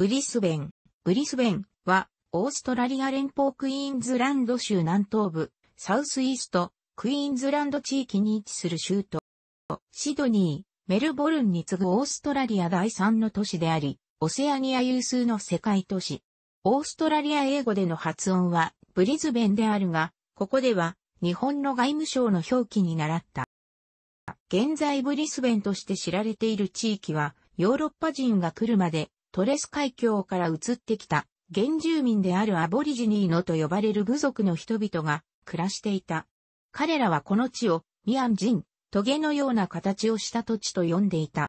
ブリスベン。ブリスベンは、オーストラリア連邦クイーンズランド州南東部、サウスイースト、クイーンズランド地域に位置する州都。シドニー、メルボルンに次ぐオーストラリア第3の都市であり、オセアニア有数の世界都市。オーストラリア英語での発音は、ブリズベンであるが、ここでは、日本の外務省の表記に習った。現在ブリスベンとして知られている地域は、ヨーロッパ人が来るまでトレス海峡から移ってきた、原住民であるアボリジニーノと呼ばれる部族の人々が暮らしていた。彼らはこの地を、ミアン人、トゲのような形をした土地と呼んでいた。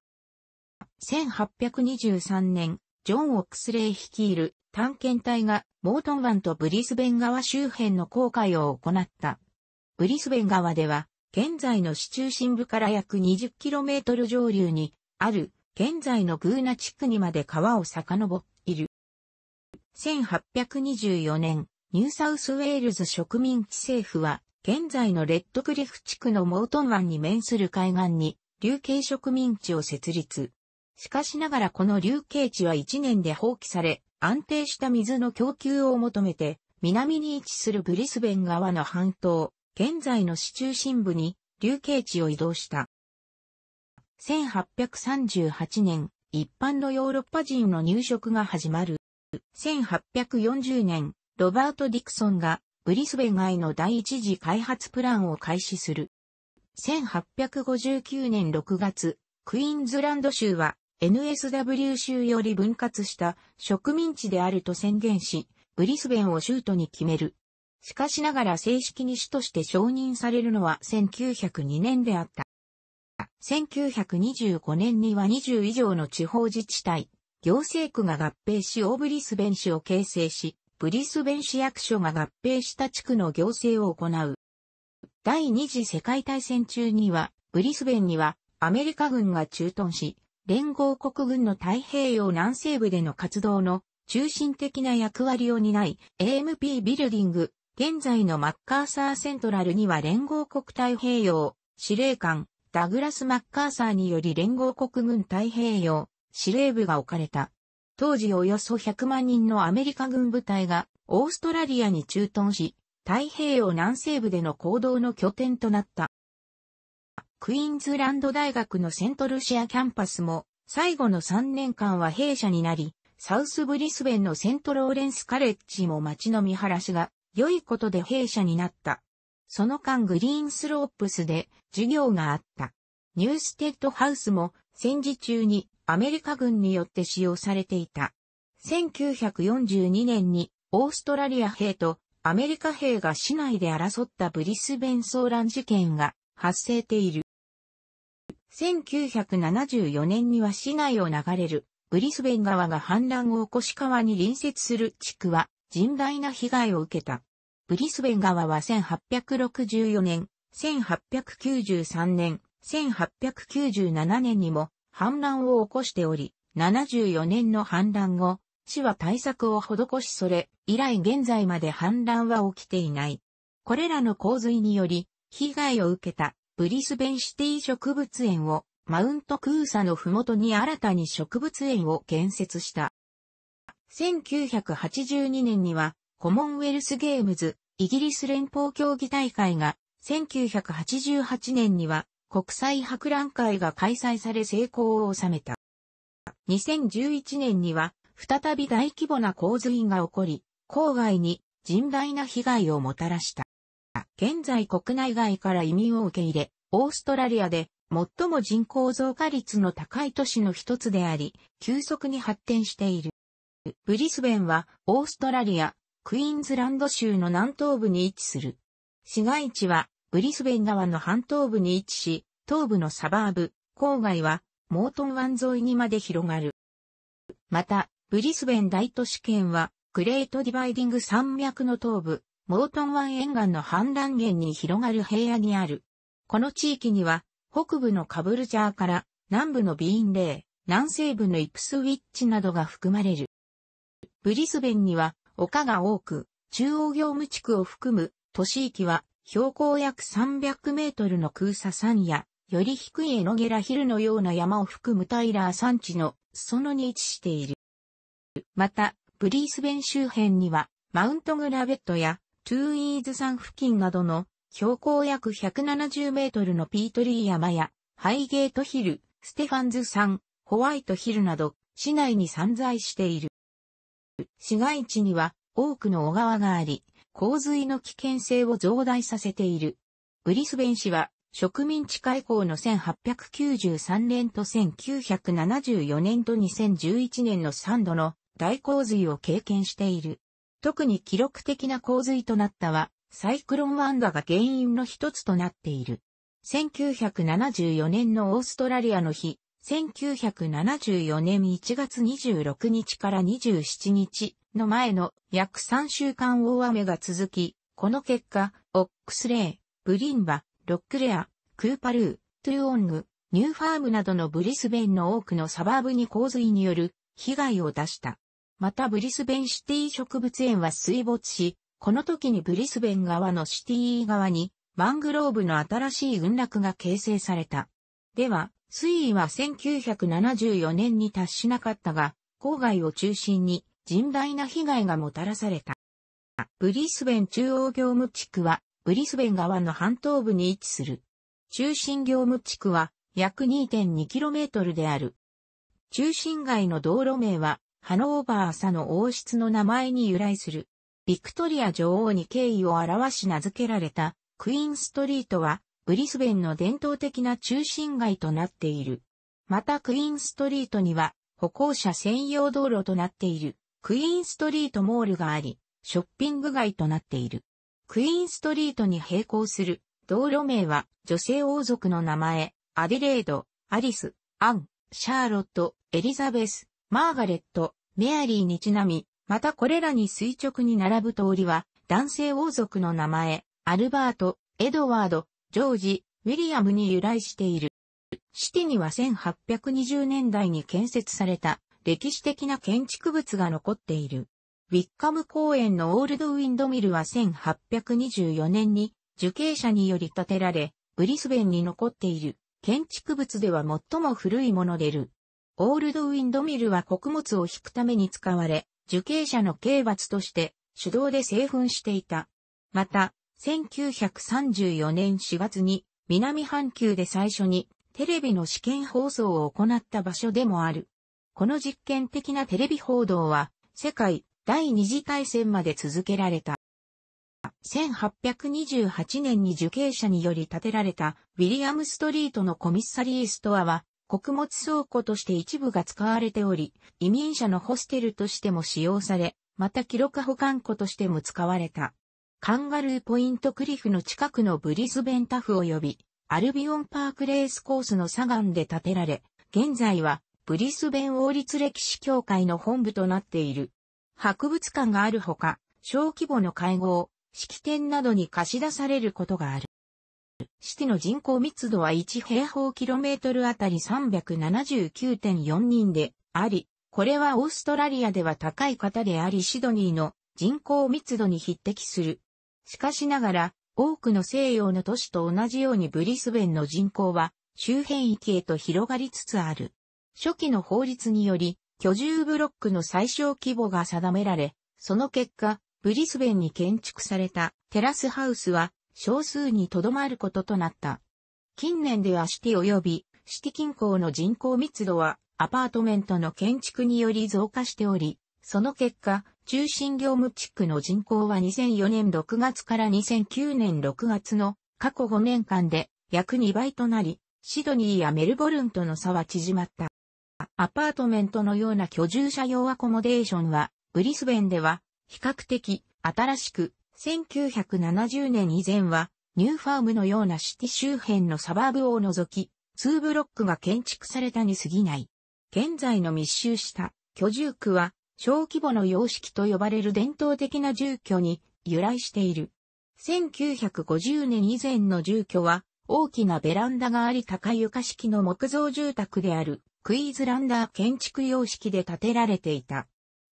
1823年、ジョン・オックスレイ率いる探検隊がモートン湾とブリスベン川周辺の航海を行った。ブリスベン川では、現在の市中心部から約 20km 上流にある現在のグーナ地区にまで川を遡っている。1824年、ニューサウスウェールズ植民地政府は、現在のレッドクリフ地区のモートン湾に面する海岸に、流刑植民地を設立。しかしながらこの流刑地は1年で放棄され、安定した水の供給を求めて、南に位置するブリスベン側の半島、現在の市中心部に、流刑地を移動した。1838年、一般のヨーロッパ人の入植が始まる。1840年、ロバート・ディクソンがブリスベン外の第一次開発プランを開始する。1859年6月、クイーンズランド州は NSW 州より分割した植民地であると宣言し、ブリスベンを州都に決める。しかしながら正式に市として承認されるのは1902年であった。1925年には20以上の地方自治体、行政区が合併しオーブリスベン市を形成し、ブリスベン市役所が合併した地区の行政を行う。第二次世界大戦中には、ブリスベンにはアメリカ軍が駐屯し、連合国軍の太平洋南西部での活動の中心的な役割を担い、AMP ビルディング、現在のマッカーサーセントラルには連合国太平洋司令官、ダグラス・マッカーサーにより連合国軍太平洋司令部が置かれた。当時およそ100万人のアメリカ軍部隊がオーストラリアに駐屯し、太平洋南西部での行動の拠点となった。クイーンズランド大学のセントルシアキャンパスも最後の3年間は弊社になり、サウスブリスベンのセントローレンスカレッジも街の見晴らしが良いことで弊社になった。その間グリーンスロープスで授業があった。ニューステッドハウスも戦時中にアメリカ軍によって使用されていた。1942年にオーストラリア兵とアメリカ兵が市内で争ったブリスベン騒乱事件が発生ている。1974年には市内を流れるブリスベン川が氾濫を起こし川に隣接する地区は甚大な被害を受けた。ブリスベン川は1864年、1893年、1897年にも氾濫を起こしており、74年の氾濫後、市は対策を施しそれ、以来現在まで氾濫は起きていない。これらの洪水により、被害を受けたブリスベンシティ植物園をマウントクーサの麓に新たに植物園を建設した。1982年にはコモンウェルスゲームズイギリス連邦競技大会が1988年には国際博覧会が開催され成功を収めた。2011年には再び大規模な洪水が起こり、郊外に甚大な被害をもたらした。現在国内外から移民を受け入れ、オーストラリアで最も人口増加率の高い都市の一つであり、急速に発展している。ブリスベンはオーストラリアクイーンズランド州の南東部に位置する。市街地はブリスベン川の半東部に位置し、東部のサバーブ、郊外はモートン湾沿いにまで広がる。また、ブリスベン大都市圏は、グレートディバイディング山脈の東部、モートン湾沿岸の氾濫源に広がる平野にある。この地域には、北部のカブルジャーから南部のビーンレー、南西部のイプスウィッチなどが含まれる。ブリスベンには丘が多く、中央業務地区を含む都市域は標高約300メートルの空砂山や、より低いエノゲラヒルのような山を含むタイラー山地の裾野に位置している。また、ブリースベン周辺には、マウントグラベットやトゥーイーズ山付近などの標高約170メートルのピートリー山や、ハイゲートヒル、ステファンズ山、ホワイトヒルなど、市内に散在している。市街地には多くの小川があり、洪水の危険性を増大させている。ブリスベン市は植民地開港の1893年と1974年と2011年の3度の大洪水を経験している。特に記録的な洪水となったは、サイクロンワンダが原因の一つとなっている。1974年のオーストラリアの日、1974年1月26日から27日の前の約3週間大雨が続き、この結果、オックスレイ、ブリンバ、ロックレア、クーパルー、トゥーオング、ニューファームなどのブリスベンの多くのサバーブに洪水による被害を出した。またブリスベンシティ植物園は水没し、この時にブリスベン側のシティ側にマングローブの新しい群落が形成された。では、水位は1974年に達しなかったが、郊外を中心に甚大な被害がもたらされた。ブリスベン中央業務地区は、ブリスベン側の半東部に位置する。中心業務地区は、約 2.2km である。中心街の道路名は、ハノーバーサの王室の名前に由来する。ビクトリア女王に敬意を表し名付けられた、クイーンストリートは、ブリスベンの伝統的な中心街となっている。またクイーンストリートには歩行者専用道路となっているクイーンストリートモールがあり、ショッピング街となっている。クイーンストリートに並行する道路名は女性王族の名前、アディレード、アリス、アン、シャーロット、エリザベス、マーガレット、メアリーにちなみ、またこれらに垂直に並ぶ通りは、男性王族の名前、アルバート、エドワード、ジョージ・ウィリアムに由来している。シティには1820年代に建設された歴史的な建築物が残っている。ウィッカム公園のオールドウィンドミルは1824年に受刑者により建てられ、ブリスベンに残っている建築物では最も古いものでる。オールドウィンドミルは穀物を引くために使われ、受刑者の刑罰として手動で製粉していた。また、1934年4月に南半球で最初にテレビの試験放送を行った場所でもある。この実験的なテレビ報道は世界第二次大戦まで続けられた。1828年に受刑者により建てられたウィリアムストリートのコミッサリーストアは穀物倉庫として一部が使われており、移民者のホステルとしても使用され、また記録保管庫としても使われた。カンガルーポイントクリフの近くのブリスベンタフ及び、アルビオンパークレースコースの左岸で建てられ、現在はブリスベン王立歴史協会の本部となっている。博物館があるほか、小規模の会合、式典などに貸し出されることがある。シティの人口密度は1平方キロメートルあたり379.4人であり、これはオーストラリアでは高い方でありシドニーの人口密度に匹敵するしかしながら、多くの西洋の都市と同じようにブリスベンの人口は周辺域へと広がりつつある。初期の法律により、居住ブロックの最小規模が定められ、その結果、ブリスベンに建築されたテラスハウスは少数にとどまることとなった。近年ではシティ及びシティ近郊の人口密度はアパートメントの建築により増加しており、その結果、中心業務地区の人口は2004年6月から2009年6月の過去5年間で約2倍となり、シドニーやメルボルンとの差は縮まった。アパートメントのような居住者用アコモデーションは、ブリスベンでは比較的新しく、1970年以前はニューファームのようなシティ周辺のサバーブを除き、2ブロックが建築されたに過ぎない。現在の密集した居住区は小規模の様式と呼ばれる伝統的な住居に由来している。1950年以前の住居は大きなベランダがあり高床式の木造住宅であるクイーズランダー建築様式で建てられていた。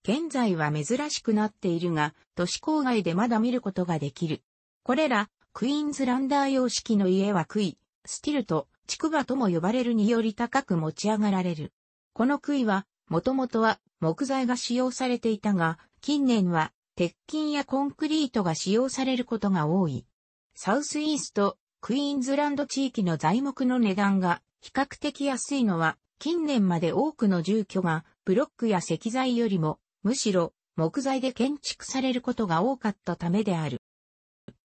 現在は珍しくなっているが、都市郊外でまだ見ることができる。これら、クイーンズランダー様式の家は杭、スティルト、竹馬とも呼ばれるにより高く持ち上がられる。この杭は、もともとは木材が使用されていたが、近年は鉄筋やコンクリートが使用されることが多い。サウスイースト、クイーンズランド地域の材木の値段が比較的安いのは、近年まで多くの住居がブロックや石材よりも、むしろ木材で建築されることが多かったためである。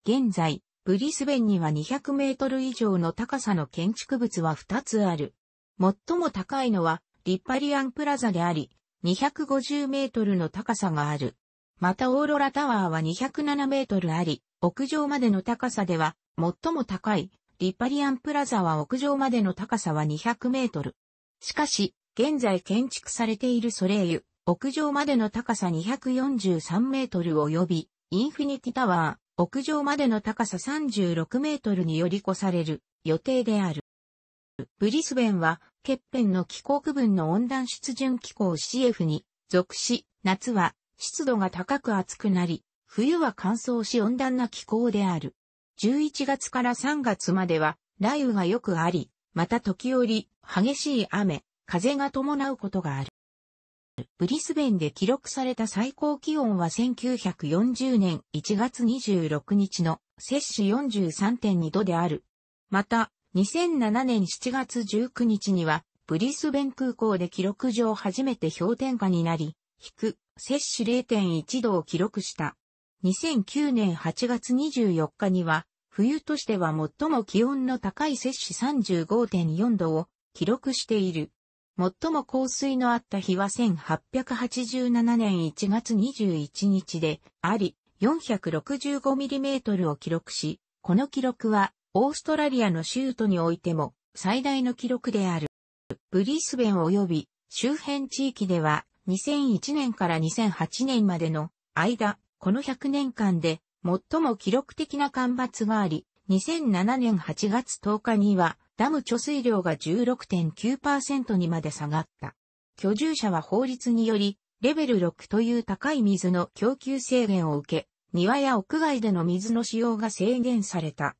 現在、ブリスベンには200メートル以上の高さの建築物は2つある。最も高いのはリッパリアンプラザであり、250メートルの高さがある。またオーロラタワーは207メートルあり、屋上までの高さでは最も高いリパリアンプラザは屋上までの高さは200メートル。しかし、現在建築されているソレイユ、屋上までの高さ243メートル及び、インフィニティタワー、屋上までの高さ36メートルにより越される予定である。ブリスベンは、欠片の気候区分の温暖湿潤気候 CF に属し、夏は湿度が高く暑くなり、冬は乾燥し温暖な気候である。11月から3月までは雷雨がよくあり、また時折激しい雨、風が伴うことがある。ブリスベンで記録された最高気温は1940年1月26日の摂氏43.2度である。また、2007年7月19日には、ブリスベン空港で記録上初めて氷点下になり、引く、摂取0.1度を記録した。2009年8月24日には、冬としては最も気温の高い摂取35.4度を記録している。最も降水のあった日は1887年1月21日であり、465mm を記録し、この記録はオーストラリアの州都においても最大の記録である。ブリスベン及び周辺地域では2001年から2008年までの間、この100年間で最も記録的な干ばつがあり、2007年8月10日にはダム貯水量が16.9%にまで下がった。居住者は法律により、レベル6という高い水の供給制限を受け、庭や屋外での水の使用が制限された。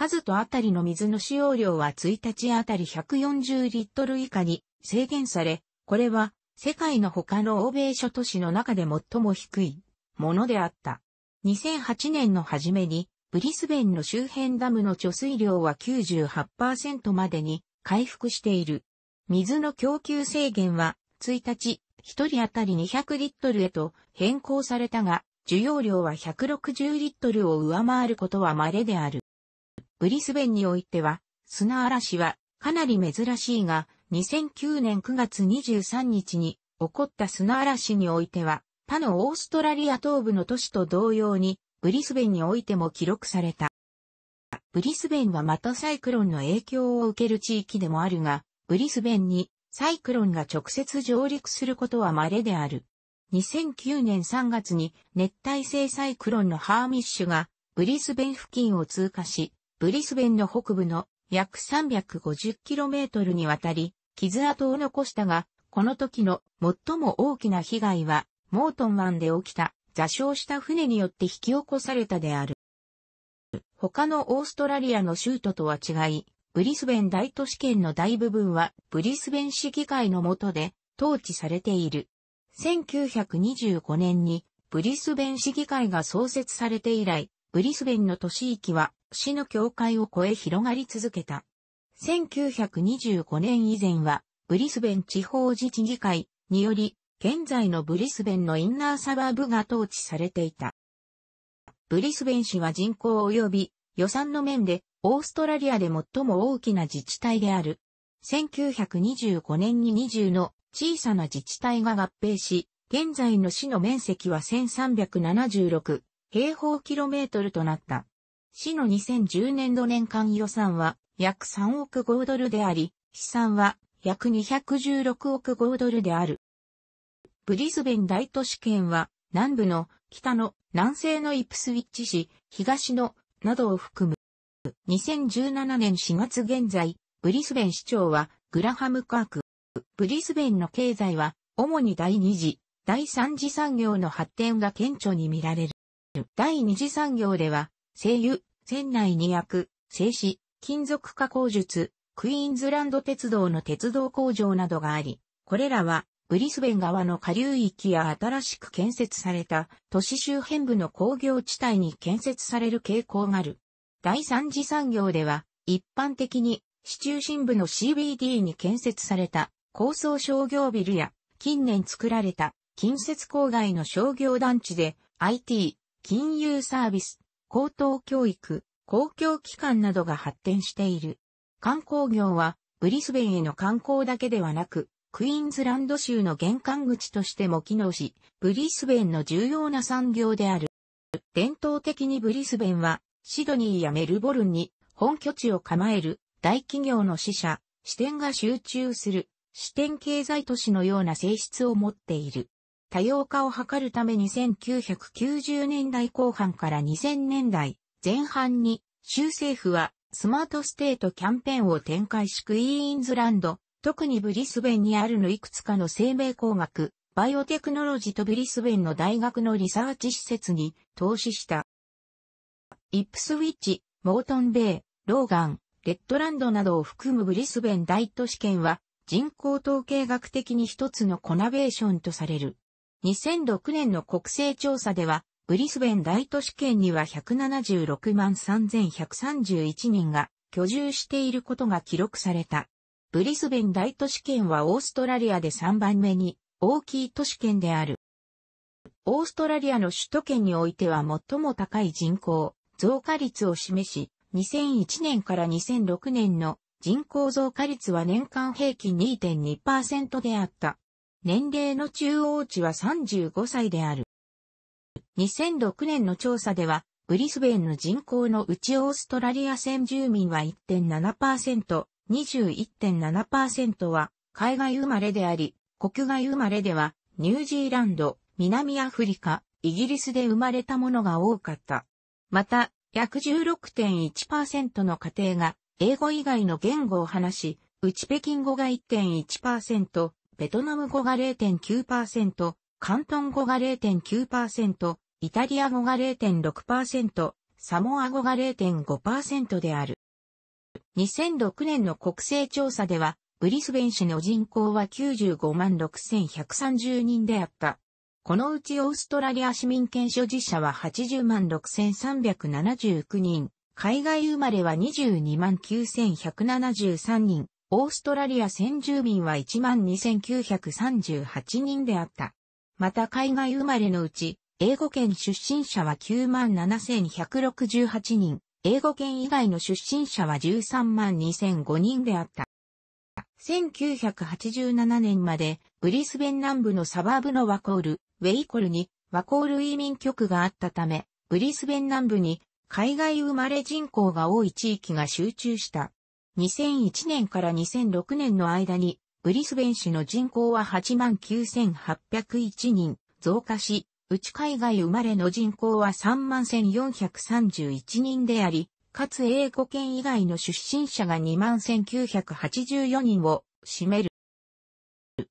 数とあたりの水の使用量は1日あたり140リットル以下に制限され、これは世界の他の欧米諸都市の中で最も低いものであった。2008年の初めにブリスベンの周辺ダムの貯水量は98%までに回復している。水の供給制限は1日1人あたり200リットルへと変更されたが、需要量は160リットルを上回ることは稀である。ブリスベンにおいては、砂嵐はかなり珍しいが、2009年9月23日に起こった砂嵐においては、他のオーストラリア東部の都市と同様に、ブリスベンにおいても記録された。ブリスベンはまたサイクロンの影響を受ける地域でもあるが、ブリスベンにサイクロンが直接上陸することは稀である。2009年3月に熱帯性サイクロンのハーミッシュがブリスベン付近を通過し、ブリスベンの北部の約 350km にわたり、傷跡を残したが、この時の最も大きな被害は、モートン湾で起きた座礁した船によって引き起こされたである。他のオーストラリアの州都とは違い、ブリスベン大都市圏の大部分はブリスベン市議会の下で統治されている。1925年にブリスベン市議会が創設されて以来、ブリスベンの都市域は市の境界を越え広がり続けた。1925年以前はブリスベン地方自治議会により現在のブリスベンのインナーサバーブが統治されていた。ブリスベン市は人口及び予算の面でオーストラリアで最も大きな自治体である。1925年に20の小さな自治体が合併し、現在の市の面積は1376平方キロメートルとなった。市の2010年度年間予算は約3億5ドルであり、資産は約216億5ドルである。ブリスベン大都市圏は南部の北の南西のイプスウィッチ市、東のなどを含む。2017年4月現在、ブリスベン市長はグラハムカーク。ブリスベンの経済は主に第2次、第3次産業の発展が顕著に見られる。第二次産業では、精油、船内に薬、製紙、金属加工術、クイーンズランド鉄道の鉄道工場などがあり、これらは、ブリスベン側の下流域や新しく建設された都市周辺部の工業地帯に建設される傾向がある。第三次産業では、一般的に市中心部の CBD に建設された高層商業ビルや近年作られた近接郊外の商業団地で IT、金融サービス、高等教育、公共機関などが発展している。観光業は、ブリスベンへの観光だけではなく、クイーンズランド州の玄関口としても機能し、ブリスベンの重要な産業である。伝統的にブリスベンは、シドニーやメルボルンに本拠地を構える大企業の支社、支店が集中する支店経済都市のような性質を持っている。多様化を図るために1990年代後半から2000年代前半に州政府はスマートステートキャンペーンを展開しクイーンズランド、特にブリスベンにあるのいくつかの生命工学、バイオテクノロジーとブリスベンの大学のリサーチ施設に投資した。イップスウィッチ、モートンベイ、ローガン、レッドランドなどを含むブリスベン大都市圏は人口統計学的に一つのコナベーションとされる。2006年の国勢調査では、ブリスベン大都市圏には176万3131人が居住していることが記録された。ブリスベン大都市圏はオーストラリアで3番目に大きい都市圏である。オーストラリアの首都圏においては最も高い人口増加率を示し、2001年から2006年の人口増加率は年間平均2.2%であった。年齢の中央値は35歳である。2006年の調査では、ブリスベンの人口のうちオーストラリア先住民は1.7%、21.7%は海外生まれであり、国外生まれではニュージーランド、南アフリカ、イギリスで生まれたものが多かった。また、約16.1%の家庭が英語以外の言語を話し、うち北京語が1.1%、ベトナム語が0.9%、広東語が0.9%、イタリア語が0.6%、サモア語が0.5%である。2006年の国勢調査では、ブリスベン市の人口は95万6130人であった。このうちオーストラリア市民権所持者は80万6379人、海外生まれは22万9173人、オーストラリア先住民は12,938人であった。また海外生まれのうち、英語圏出身者は97,168人、英語圏以外の出身者は132,005人であった。1987年まで、ブリスベン南部のサバーブのワコール、ウェイコルにワコール移民局があったため、ブリスベン南部に海外生まれ人口が多い地域が集中した。2001年から2006年の間に、ブリスベン市の人口は89,801人増加し、うち海外生まれの人口は31,431人であり、かつ英語圏以外の出身者が21,984人を占める。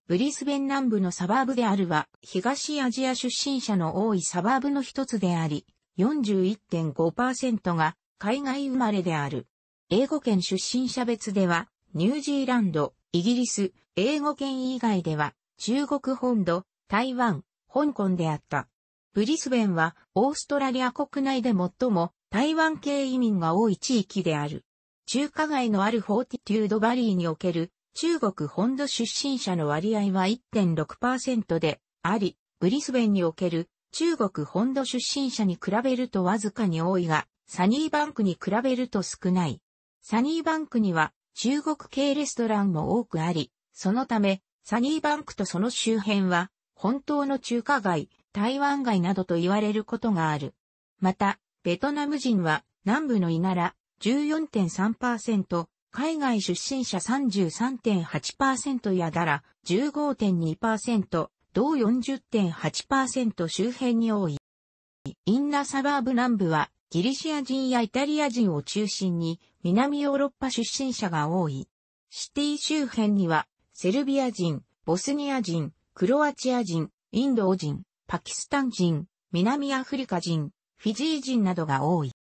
ブリスベン南部のサバーブであるは、東アジア出身者の多いサバーブの一つであり、41.5%が海外生まれである。英語圏出身者別では、ニュージーランド、イギリス、英語圏以外では、中国本土、台湾、香港であった。ブリスベンは、オーストラリア国内で最も台湾系移民が多い地域である。中華街のあるフォーティテュードバリーにおける中国本土出身者の割合は1.6%であり、ブリスベンにおける中国本土出身者に比べるとわずかに多いが、サニーバンクに比べると少ない。サニーバンクには中国系レストランも多くあり、そのため、サニーバンクとその周辺は、本当の中華街、台湾街などと言われることがある。また、ベトナム人は南部の稲良14.3%、海外出身者33.8%やだら15.2%、同40.8%周辺に多い。インナサバーブ南部はギリシア人やイタリア人を中心に南ヨーロッパ出身者が多い。シティ周辺には、セルビア人、ボスニア人、クロアチア人、インド人、パキスタン人、南アフリカ人、フィジー人などが多い。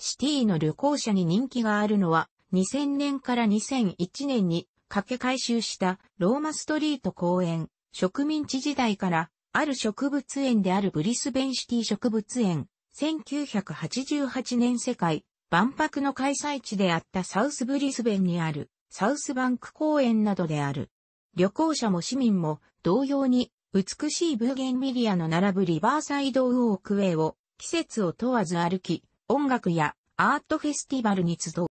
シティの旅行者に人気があるのは、2000年から2001年にかけ回収したローマストリート公園、植民地時代からある植物園であるブリスベンシティ植物園、1988年世界万博の開催地であったサウスブリスベンにあるサウスバンク公園などである。旅行者も市民も同様に美しいブーゲンビリアの並ぶリバーサイドウォークウェイを季節を問わず歩き、音楽やアートフェスティバルに集う。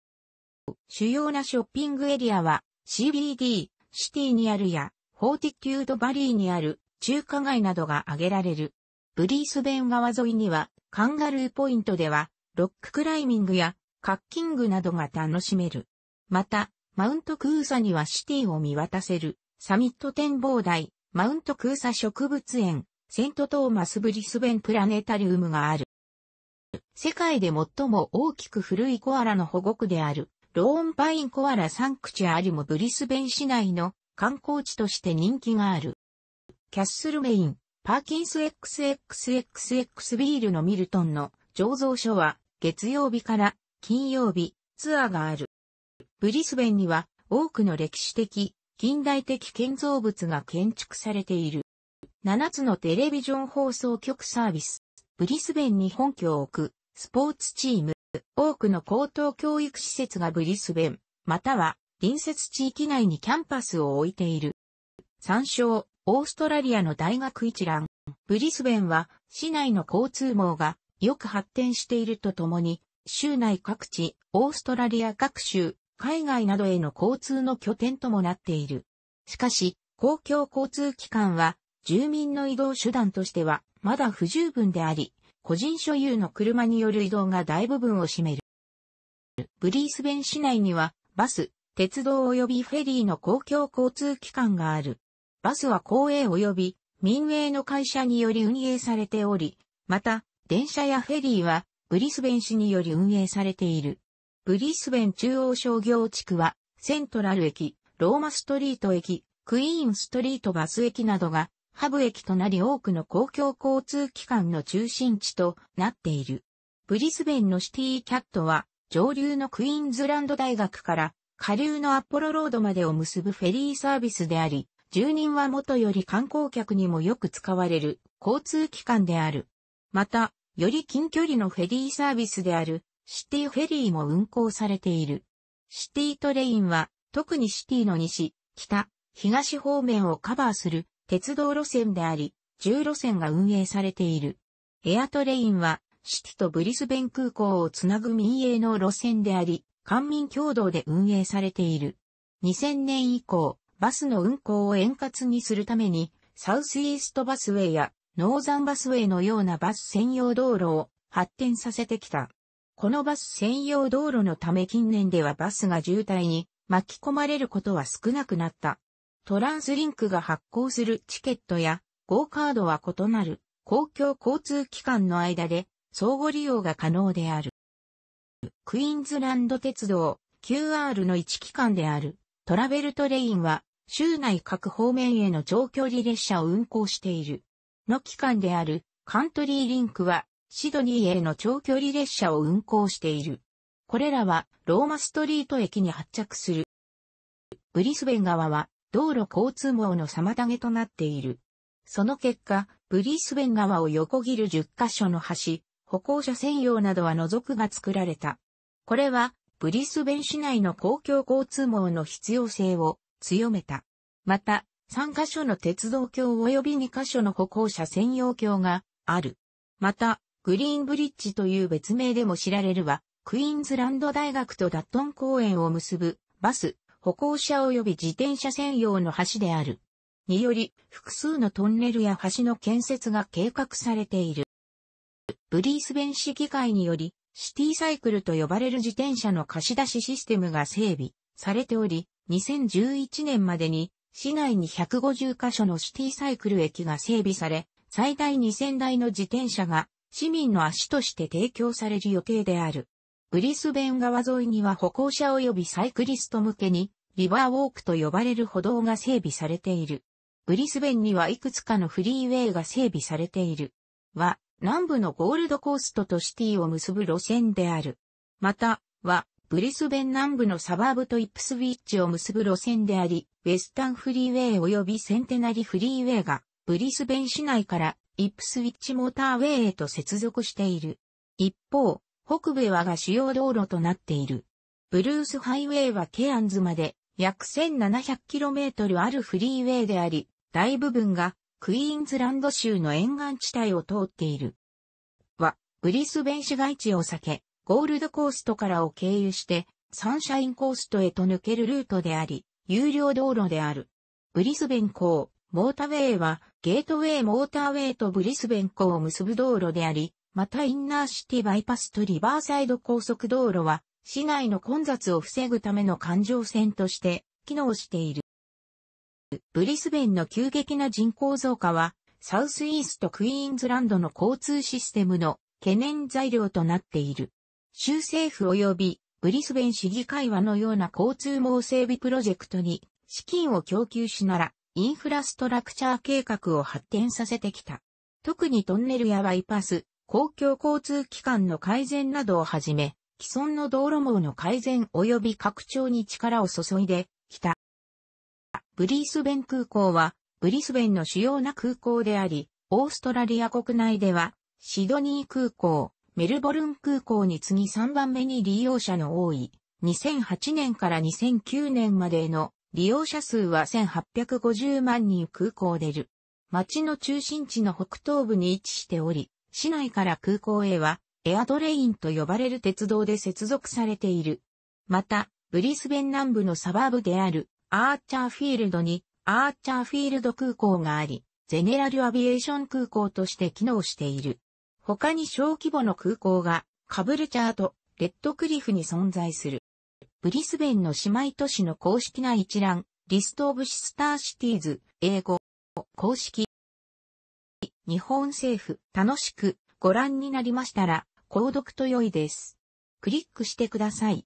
主要なショッピングエリアは CBD、シティにあるや、フォーティキュードバリーにある中華街などが挙げられる。ブリースベン川沿いにはカンガルーポイントではロッククライミングやカッキングなどが楽しめる。また、マウントクーサにはシティを見渡せるサミット展望台、マウントクーサ植物園、セントトーマスブリスベンプラネタリウムがある。世界で最も大きく古いコアラの保護区である、ローンパインコアラサンクチュアリもブリスベン市内の観光地として人気がある。キャッスルメイン、パーキンス XXXX ビールのミルトンの醸造所は月曜日から金曜日、ツアーがある。ブリスベンには多くの歴史的、近代的建造物が建築されている。7つのテレビジョン放送局サービス、ブリスベンに本拠を置く、スポーツチーム、多くの高等教育施設がブリスベン、または隣接地域内にキャンパスを置いている。参照、オーストラリアの大学一覧。ブリスベンは市内の交通網がよく発展しているとともに、州内各地、オーストラリア各州、海外などへの交通の拠点ともなっている。しかし、公共交通機関は、住民の移動手段としては、まだ不十分であり、個人所有の車による移動が大部分を占める。ブリースベン市内には、バス、鉄道及びフェリーの公共交通機関がある。バスは公営及び民営の会社により運営されており、また、電車やフェリーは、ブリスベン市により運営されている。ブリスベン中央商業地区は、セントラル駅、ローマストリート駅、クイーンストリートバス駅などが、ハブ駅となり多くの公共交通機関の中心地となっている。ブリスベンのシティキャットは、上流のクイーンズランド大学から下流のアポロロードまでを結ぶフェリーサービスであり、住人は元より観光客にもよく使われる交通機関である。また、より近距離のフェリーサービスであるシティフェリーも運行されている。シティトレインは特にシティの西、北、東方面をカバーする鉄道路線であり、10路線が運営されている。エアトレインはシティとブリスベン空港をつなぐ民営の路線であり、官民共同で運営されている。2000年以降、バスの運行を円滑にするために、サウスイーストバスウェイやノーザンバスウェイのようなバス専用道路を発展させてきた。このバス専用道路のため近年ではバスが渋滞に巻き込まれることは少なくなった。トランスリンクが発行するチケットやゴーカードは異なる公共交通機関の間で相互利用が可能である。クイーンズランド鉄道 QR の1機関であるトラベルトレインは州内各方面への長距離列車を運行している。の機関であるカントリーリンクはシドニーへの長距離列車を運行している。これらはローマストリート駅に発着する。ブリスベン側は道路交通網の妨げとなっている。その結果、ブリスベン側を横切る10カ所の橋、歩行者専用などは除くが作られた。これは、ブリスベン市内の公共交通網の必要性を強めた。また、3カ所の鉄道橋及び2カ所の歩行者専用橋がある。また、グリーンブリッジという別名でも知られるは、クイーンズランド大学とダットン公園を結ぶバス、歩行者及び自転車専用の橋である。により、複数のトンネルや橋の建設が計画されている。ブリースベン市議会により、シティサイクルと呼ばれる自転車の貸し出しシステムが整備されており、2011年までに市内に150カ所のシティサイクル駅が整備され、最大2000台の自転車が市民の足として提供される予定である。ブリスベン川沿いには歩行者及びサイクリスト向けに、リバーウォークと呼ばれる歩道が整備されている。ブリスベンにはいくつかのフリーウェイが整備されている。は、南部のゴールドコーストとシティを結ぶ路線である。また、は、ブリスベン南部のサバーブとイップスウィッチを結ぶ路線であり、ウェスタンフリーウェイ及びセンテナリフリーウェイが、ブリスベン市内からイップスウィッチモーターウェイへと接続している。一方、北部はが主要道路となっている。ブルースハイウェイはケアンズまで約 1700km あるフリーウェイであり、大部分がクイーンズランド州の沿岸地帯を通っている。は、ブリスベン市街地を避け、ゴールドコーストからを経由して、サンシャインコーストへと抜けるルートであり、有料道路である。ブリスベン港、モーターウェイは、ゲートウェイモーターウェイとブリスベン港を結ぶ道路であり、またインナーシティバイパスとリバーサイド高速道路は、市内の混雑を防ぐための環状線として、機能している。ブリスベンの急激な人口増加は、サウスイーストクイーンズランドの交通システムの懸念材料となっている。州政府及びブリスベン市議会はのような交通網整備プロジェクトに資金を供給しなら、インフラストラクチャー計画を発展させてきた。特にトンネルやバイパス、公共交通機関の改善などをはじめ、既存の道路網の改善及び拡張に力を注いできた。ブリスベン空港は、ブリスベンの主要な空港であり、オーストラリア国内では、シドニー空港、メルボルン空港に次ぎ3番目に利用者の多い、2008年から2009年までの利用者数は1850万人空港出る。町の中心地の北東部に位置しており、市内から空港へはエアドレインと呼ばれる鉄道で接続されている。また、ブリスベン南部のサバーブであるアーチャーフィールドにアーチャーフィールド空港があり、ゼネラルアビエーション空港として機能している。他に小規模の空港がカブルチャーとレッドクリフに存在する。ブリスベンの姉妹都市の公式な一覧、リストオブシスターシティーズ、英語、公式。日本政府、楽しくご覧になりましたら、購読と良いです。クリックしてください。